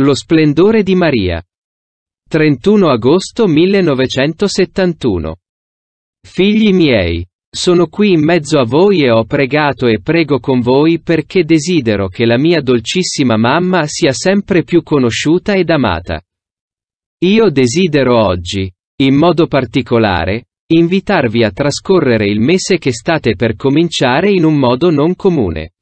Lo splendore di Maria. 31 agosto 1971. Figli miei, sono qui in mezzo a voi e ho pregato e prego con voi perché desidero che la mia dolcissima mamma sia sempre più conosciuta ed amata. Io desidero oggi, in modo particolare, invitarvi a trascorrere il mese che state per cominciare in un modo non comune.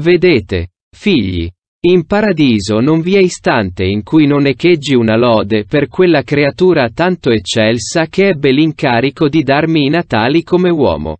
Vedete, figli, in paradiso non vi è istante in cui non echeggi una lode per quella creatura tanto eccelsa che ebbe l'incarico di darmi i natali come uomo.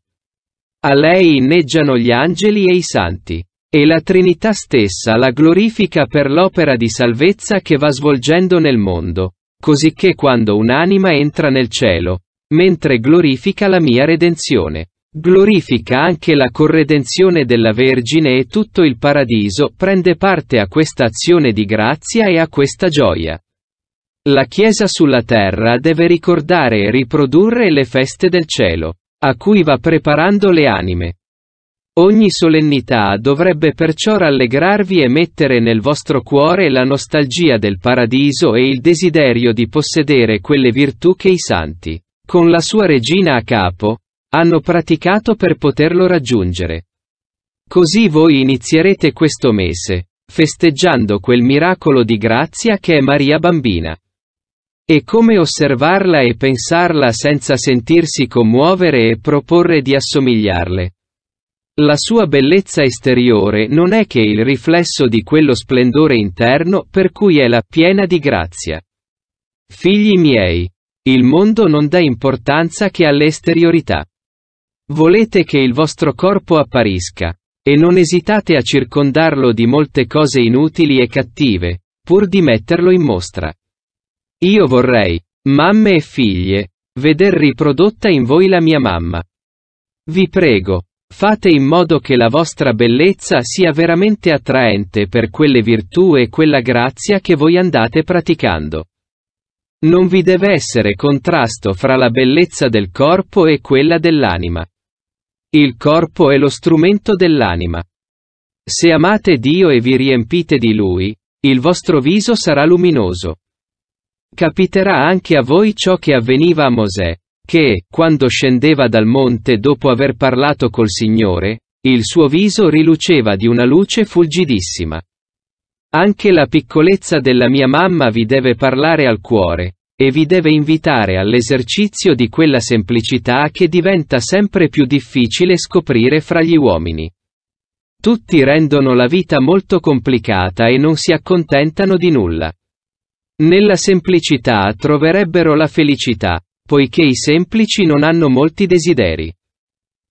A lei inneggiano gli angeli e i santi. E la Trinità stessa la glorifica per l'opera di salvezza che va svolgendo nel mondo, cosicché quando un'anima entra nel cielo, mentre glorifica la mia redenzione. Glorifica anche la corredenzione della Vergine e tutto il paradiso prende parte a questa azione di grazia e a questa gioia. La Chiesa sulla terra deve ricordare e riprodurre le feste del cielo, a cui va preparando le anime. Ogni solennità dovrebbe perciò rallegrarvi e mettere nel vostro cuore la nostalgia del paradiso e il desiderio di possedere quelle virtù che i santi, con la sua regina a capo, hanno praticato per poterlo raggiungere. Così voi inizierete questo mese, festeggiando quel miracolo di grazia che è Maria Bambina. E come osservarla e pensarla senza sentirsi commuovere e proporre di assomigliarle. La sua bellezza esteriore non è che il riflesso di quello splendore interno per cui è la piena di grazia. Figli miei, il mondo non dà importanza che all'esteriorità. Volete che il vostro corpo apparisca. E non esitate a circondarlo di molte cose inutili e cattive, pur di metterlo in mostra. Io vorrei, mamme e figlie, veder riprodotta in voi la mia mamma. Vi prego, fate in modo che la vostra bellezza sia veramente attraente per quelle virtù e quella grazia che voi andate praticando. Non vi deve essere contrasto fra la bellezza del corpo e quella dell'anima. Il corpo è lo strumento dell'anima. Se amate Dio e vi riempite di Lui, il vostro viso sarà luminoso. Capiterà anche a voi ciò che avveniva a Mosè, che, quando scendeva dal monte dopo aver parlato col Signore, il suo viso riluceva di una luce fulgidissima. Anche la piccolezza della mia mamma vi deve parlare al cuore, e vi deve invitare all'esercizio di quella semplicità che diventa sempre più difficile scoprire fra gli uomini. Tutti rendono la vita molto complicata e non si accontentano di nulla. Nella semplicità troverebbero la felicità, poiché i semplici non hanno molti desideri.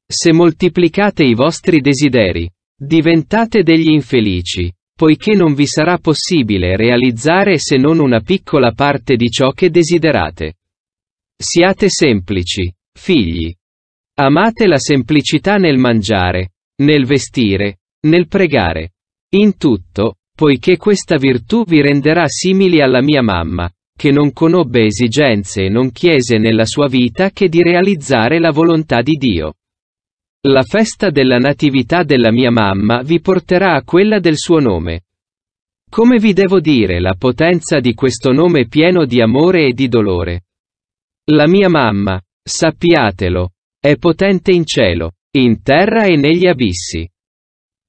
Se moltiplicate i vostri desideri, diventate degli infelici, poiché non vi sarà possibile realizzare se non una piccola parte di ciò che desiderate. Siate semplici, figli. Amate la semplicità nel mangiare, nel vestire, nel pregare. In tutto, poiché questa virtù vi renderà simili alla mia mamma, che non conobbe esigenze e non chiese nella sua vita che di realizzare la volontà di Dio. La festa della natività della mia mamma vi porterà a quella del suo nome. Come vi devo dire la potenza di questo nome pieno di amore e di dolore? La mia mamma, sappiatelo, è potente in cielo, in terra e negli abissi.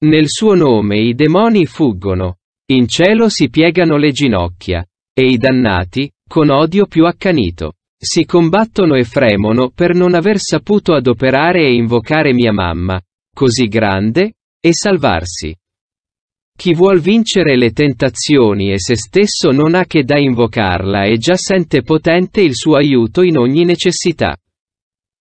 Nel suo nome i demoni fuggono, in cielo si piegano le ginocchia, e i dannati, con odio più accanito. Si combattono e fremono per non aver saputo adoperare e invocare mia mamma, così grande, e salvarsi. Chi vuol vincere le tentazioni e se stesso non ha che da invocarla e già sente potente il suo aiuto in ogni necessità.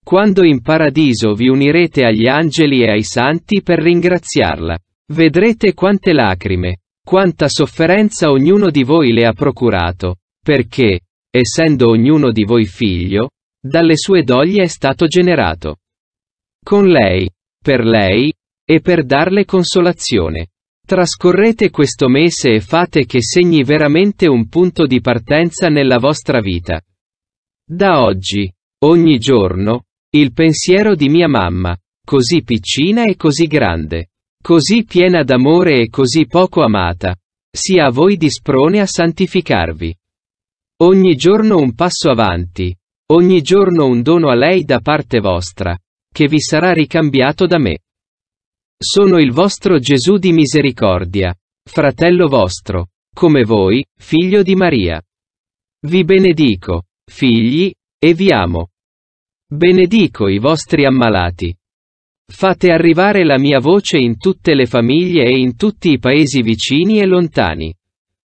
Quando in paradiso vi unirete agli angeli e ai santi per ringraziarla, vedrete quante lacrime, quanta sofferenza ognuno di voi le ha procurato, perché, essendo ognuno di voi figlio, dalle sue doglie è stato generato. Con lei, per lei, e per darle consolazione. Trascorrete questo mese e fate che segni veramente un punto di partenza nella vostra vita. Da oggi, ogni giorno, il pensiero di mia mamma, così piccina e così grande, così piena d'amore e così poco amata, sia a voi di sprone a santificarvi. Ogni giorno un passo avanti. Ogni giorno un dono a lei da parte vostra. Che vi sarà ricambiato da me. Sono il vostro Gesù di misericordia. Fratello vostro. Come voi, figlio di Maria. Vi benedico, figli, e vi amo. Benedico i vostri ammalati. Fate arrivare la mia voce in tutte le famiglie e in tutti i paesi vicini e lontani.